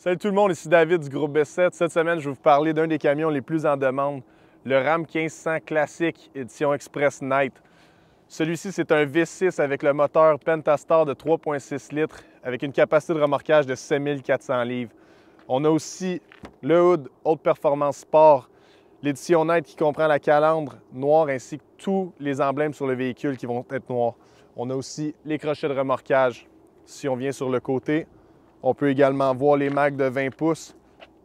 Salut tout le monde, ici David du groupe B7. Cette semaine, je vais vous parler d'un des camions les plus en demande, le Ram 1500 Classique édition Express Night. Celui-ci, c'est un V6 avec le moteur Pentastar de 3.6 litres avec une capacité de remorquage de 6400 livres. On a aussi le Hood Haute Performance Sport, l'édition Night qui comprend la calandre noire ainsi que tous les emblèmes sur le véhicule qui vont être noirs. On a aussi les crochets de remorquage si on vient sur le côté. On peut également voir les Macs de 20 pouces,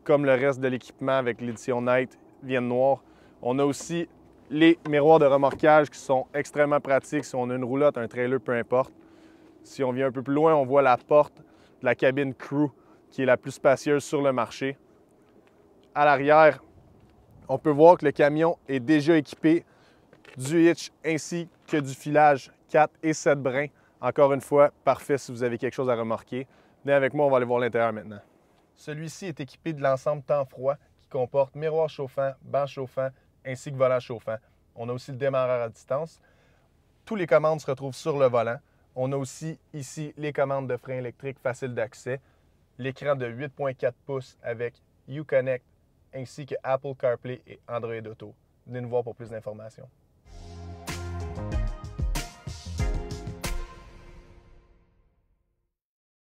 comme le reste de l'équipement avec l'édition Night, vienne noire. On a aussi les miroirs de remorquage qui sont extrêmement pratiques si on a une roulotte, un trailer, peu importe. Si on vient un peu plus loin, on voit la porte de la cabine crew qui est la plus spacieuse sur le marché. À l'arrière, on peut voir que le camion est déjà équipé du hitch ainsi que du filage 4 et 7 brins. Encore une fois, parfait si vous avez quelque chose à remorquer. Venez avec moi, on va aller voir l'intérieur maintenant. Celui-ci est équipé de l'ensemble temps froid qui comporte miroir chauffant, banc chauffant ainsi que volant chauffant. On a aussi le démarreur à distance. Tous les commandes se retrouvent sur le volant. On a aussi ici les commandes de frein électrique faciles d'accès, l'écran de 8.4 pouces avec Uconnect ainsi que Apple CarPlay et Android Auto. Venez nous voir pour plus d'informations.